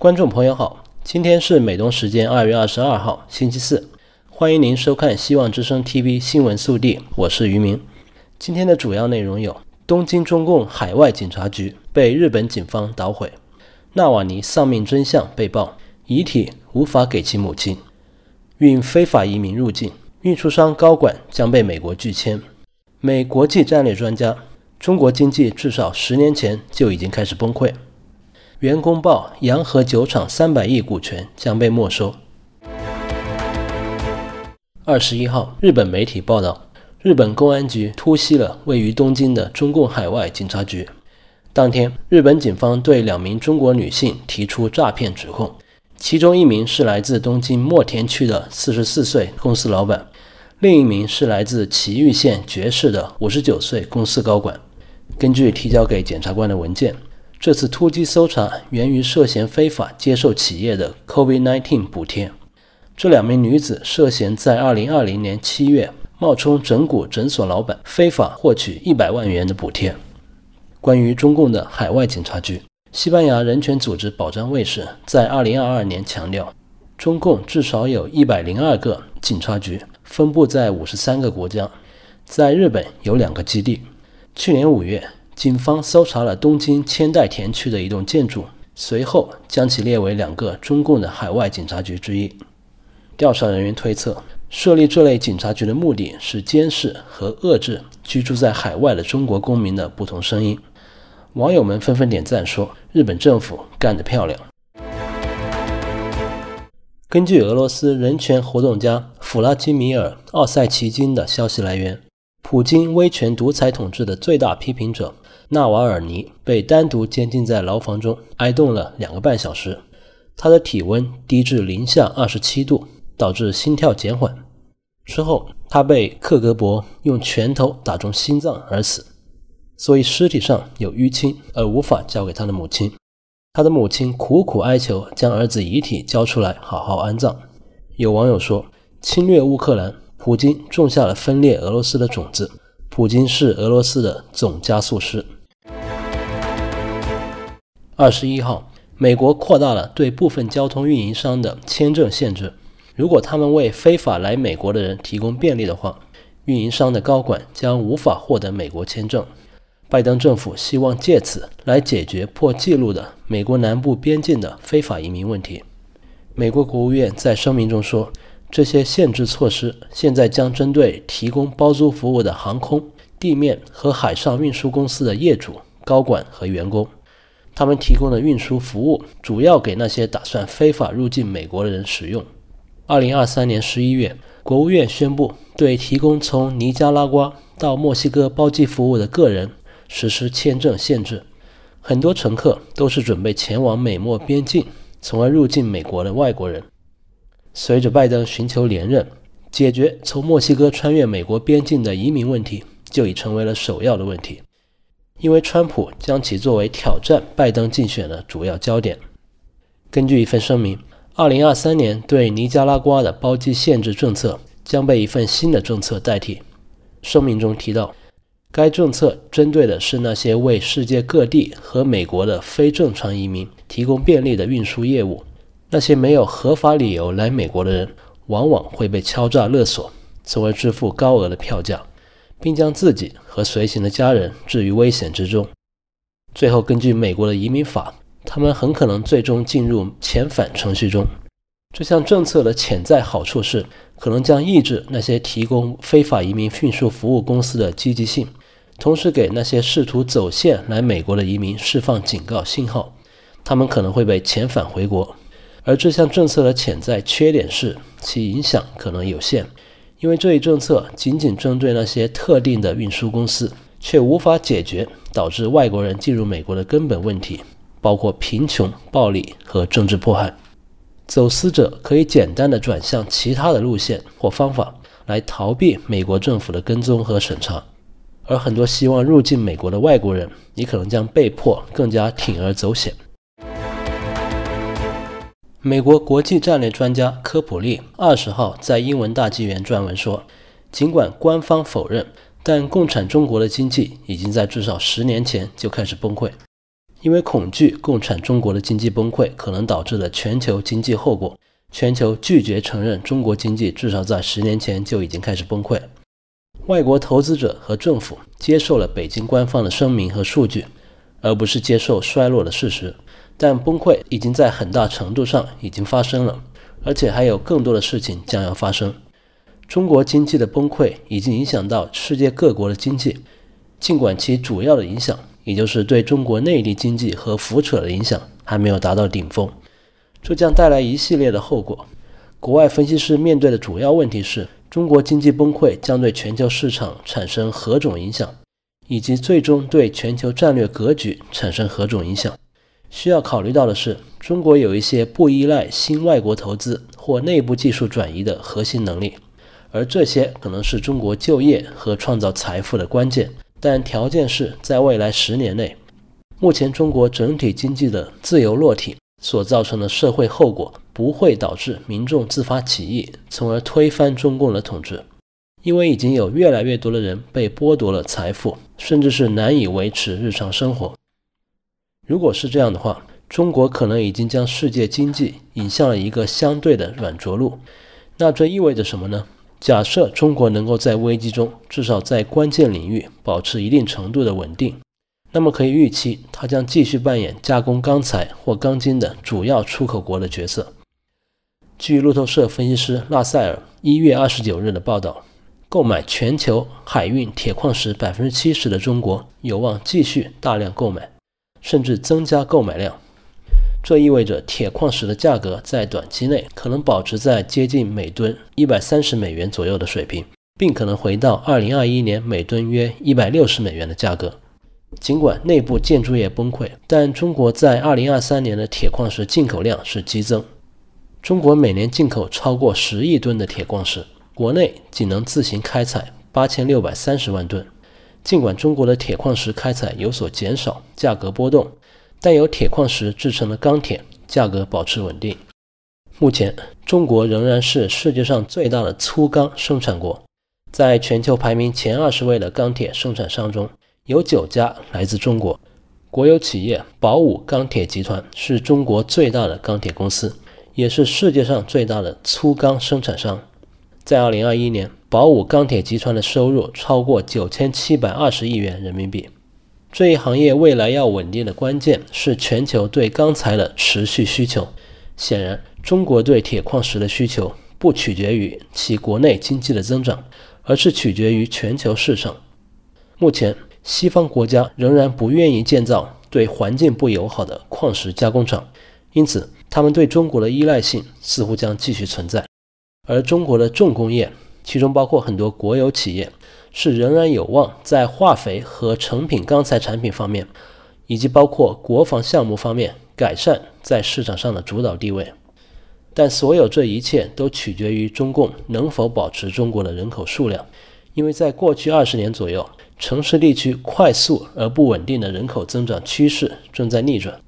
观众朋友好，今天是美东时间二月二十二号星期四，欢迎您收看希望之声 TV 新闻速递，我是渔明。今天的主要内容有：东京中共海外警察局被日本警方捣毁；纳瓦尼丧命真相被曝，遗体无法给其母亲；运非法移民入境运输商高管将被美国拒签；美国际战略专家：中国经济至少十年前就已经开始崩溃。员工报洋河酒厂三百亿股权将被没收。二十一号，日本媒体报道，日本公安局突袭了位于东京的中共海外警察局。当天，日本警方对两名中国女性提出诈骗指控，其中一名是来自东京墨田区的四十四岁公司老板，另一名是来自埼玉县蕨市的五十九岁公司高管。根据提交给检察官的文件。这次突击搜查源于涉嫌非法接受企业的 COVID-19 补贴。这两名女子涉嫌在2020年七月冒充整蛊诊所老板，非法获取一百万元的补贴。关于中共的海外警察局，西班牙人权组织“保障卫士”在2022年强调，中共至少有一百零二个警察局，分布在五十三个国家，在日本有两个基地。去年五月。警方搜查了东京千代田区的一栋建筑，随后将其列为两个中共的海外警察局之一。调查人员推测，设立这类警察局的目的是监视和遏制居住在海外的中国公民的不同声音。网友们纷纷点赞说：“日本政府干得漂亮。”根据俄罗斯人权活动家弗拉基米尔·奥塞奇金的消息来源，普京威权独裁统治的最大批评者。纳瓦尔尼被单独监禁在牢房中，挨冻了两个半小时，他的体温低至零下二十七度，导致心跳减缓。之后他被克格勃用拳头打中心脏而死，所以尸体上有淤青，而无法交给他的母亲。他的母亲苦苦哀求将儿子遗体交出来，好好安葬。有网友说，侵略乌克兰，普京种下了分裂俄罗斯的种子，普京是俄罗斯的总加速师。二十一号，美国扩大了对部分交通运营商的签证限制。如果他们为非法来美国的人提供便利的话，运营商的高管将无法获得美国签证。拜登政府希望借此来解决破纪录的美国南部边境的非法移民问题。美国国务院在声明中说，这些限制措施现在将针对提供包租服务的航空、地面和海上运输公司的业主、高管和员工。他们提供的运输服务主要给那些打算非法入境美国的人使用。二零二三年十一月，国务院宣布对提供从尼加拉瓜到墨西哥包机服务的个人实施签证限制。很多乘客都是准备前往美墨边境，从而入境美国的外国人。随着拜登寻求连任，解决从墨西哥穿越美国边境的移民问题，就已成为了首要的问题。因为川普将其作为挑战拜登竞选的主要焦点。根据一份声明，2023年对尼加拉瓜的包机限制政策将被一份新的政策代替。声明中提到，该政策针对的是那些为世界各地和美国的非正常移民提供便利的运输业务。那些没有合法理由来美国的人，往往会被敲诈勒索，从而支付高额的票价。并将自己和随行的家人置于危险之中。最后，根据美国的移民法，他们很可能最终进入遣返程序中。这项政策的潜在好处是，可能将抑制那些提供非法移民迅速服务公司的积极性，同时给那些试图走线来美国的移民释放警告信号，他们可能会被遣返回国。而这项政策的潜在缺点是，其影响可能有限。因为这一政策仅仅针对那些特定的运输公司，却无法解决导致外国人进入美国的根本问题，包括贫穷、暴力和政治迫害。走私者可以简单的转向其他的路线或方法来逃避美国政府的跟踪和审查，而很多希望入境美国的外国人，你可能将被迫更加铤而走险。美国国际战略专家科普利二十号在英文大纪元撰文说，尽管官方否认，但共产中国的经济已经在至少十年前就开始崩溃，因为恐惧共产中国的经济崩溃可能导致的全球经济后果，全球拒绝承认中国经济至少在十年前就已经开始崩溃。外国投资者和政府接受了北京官方的声明和数据，而不是接受衰落的事实。但崩溃已经在很大程度上已经发生了，而且还有更多的事情将要发生。中国经济的崩溃已经影响到世界各国的经济，尽管其主要的影响，也就是对中国内地经济和扶扯的影响，还没有达到顶峰。这将带来一系列的后果。国外分析师面对的主要问题是：中国经济崩溃将对全球市场产生何种影响，以及最终对全球战略格局产生何种影响。需要考虑到的是，中国有一些不依赖新外国投资或内部技术转移的核心能力，而这些可能是中国就业和创造财富的关键。但条件是在未来十年内，目前中国整体经济的自由落体所造成的社会后果不会导致民众自发起义，从而推翻中共的统治，因为已经有越来越多的人被剥夺了财富，甚至是难以维持日常生活。如果是这样的话，中国可能已经将世界经济引向了一个相对的软着陆。那这意味着什么呢？假设中国能够在危机中，至少在关键领域保持一定程度的稳定，那么可以预期，它将继续扮演加工钢材或钢筋的主要出口国的角色。据路透社分析师纳塞尔一月二十九日的报道，购买全球海运铁矿石百分之七十的中国有望继续大量购买。甚至增加购买量，这意味着铁矿石的价格在短期内可能保持在接近每吨一百三十美元左右的水平，并可能回到二零二一年每吨约一百六十美元的价格。尽管内部建筑业崩溃，但中国在二零二三年的铁矿石进口量是激增。中国每年进口超过十亿吨的铁矿石，国内仅能自行开采八千六百三十万吨。尽管中国的铁矿石开采有所减少，价格波动，但由铁矿石制成的钢铁价格保持稳定。目前，中国仍然是世界上最大的粗钢生产国。在全球排名前二十位的钢铁生产商中，有九家来自中国。国有企业宝武钢铁集团是中国最大的钢铁公司，也是世界上最大的粗钢生产商。在二零二一年，宝武钢铁集团的收入超过九千七百二十亿元人民币。这一行业未来要稳定的关键是全球对钢材的持续需求。显然，中国对铁矿石的需求不取决于其国内经济的增长，而是取决于全球市场。目前，西方国家仍然不愿意建造对环境不友好的矿石加工厂，因此，他们对中国的依赖性似乎将继续存在。而中国的重工业，其中包括很多国有企业，是仍然有望在化肥和成品钢材产品方面，以及包括国防项目方面改善在市场上的主导地位。但所有这一切都取决于中共能否保持中国的人口数量，因为在过去二十年左右，城市地区快速而不稳定的人口增长趋势正在逆转。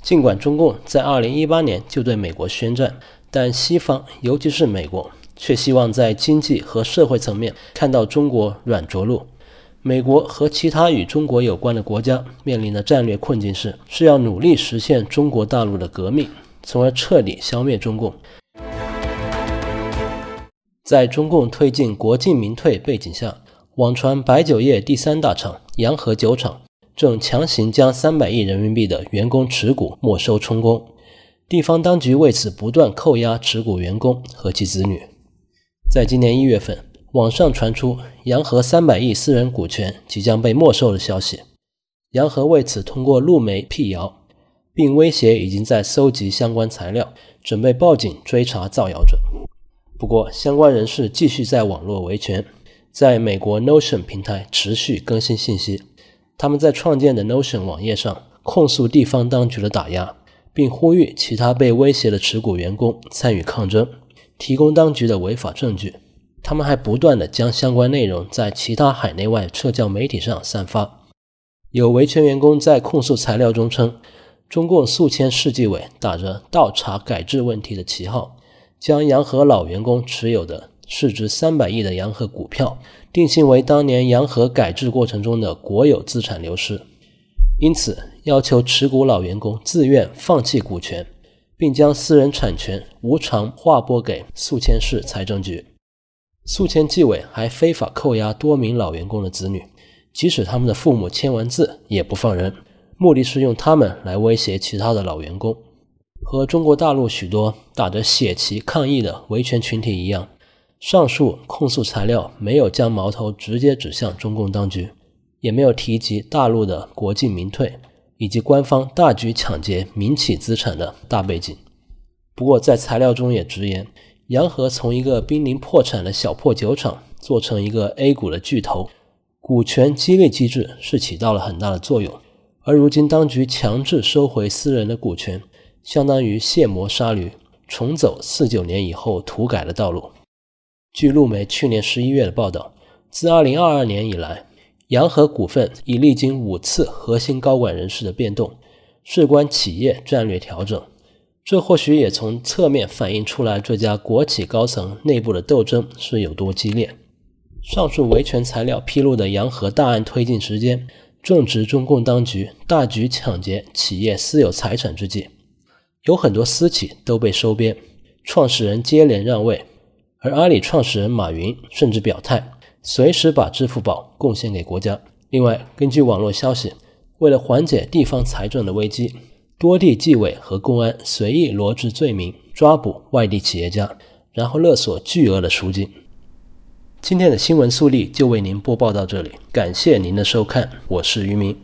尽管中共在2018年就对美国宣战。但西方，尤其是美国，却希望在经济和社会层面看到中国软着陆。美国和其他与中国有关的国家面临的战略困境是，是要努力实现中国大陆的革命，从而彻底消灭中共。在中共推进国进民退背景下，网传白酒业第三大厂洋河酒厂正强行将三百亿人民币的员工持股没收充公。地方当局为此不断扣押持股员工和其子女。在今年一月份，网上传出洋河三百亿私人股权即将被没收的消息，洋河为此通过路媒辟谣，并威胁已经在搜集相关材料，准备报警追查造谣者。不过，相关人士继续在网络维权，在美国 Notion 平台持续更新信息。他们在创建的 Notion 网页上控诉地方当局的打压。并呼吁其他被威胁的持股员工参与抗争，提供当局的违法证据。他们还不断地将相关内容在其他海内外社交媒体上散发。有维权员工在控诉材料中称，中共宿迁市纪委打着倒查改制问题的旗号，将洋河老员工持有的市值三百亿的洋河股票，定性为当年洋河改制过程中的国有资产流失。因此。要求持股老员工自愿放弃股权，并将私人产权无偿划拨给宿迁市财政局。宿迁纪委还非法扣押多名老员工的子女，即使他们的父母签完字也不放人，目的是用他们来威胁其他的老员工。和中国大陆许多打着血旗抗议的维权群体一样，上述控诉材料没有将矛头直接指向中共当局，也没有提及大陆的国进民退。以及官方大举抢劫民企资产的大背景。不过，在材料中也直言，洋河从一个濒临破产的小破酒厂做成一个 A 股的巨头，股权激励机制是起到了很大的作用。而如今，当局强制收回私人的股权，相当于卸磨杀驴，重走四九年以后土改的道路。据路媒去年十一月的报道，自二零二二年以来，洋河股份已历经五次核心高管人士的变动，事关企业战略调整。这或许也从侧面反映出来这家国企高层内部的斗争是有多激烈。上述维权材料披露的洋河大案推进时间，正值中共当局大举抢劫企业私有财产之际，有很多私企都被收编，创始人接连让位，而阿里创始人马云甚至表态。随时把支付宝贡献给国家。另外，根据网络消息，为了缓解地方财政的危机，多地纪委和公安随意罗织罪名，抓捕外地企业家，然后勒索巨额的赎金。今天的新闻速递就为您播报到这里，感谢您的收看，我是于明。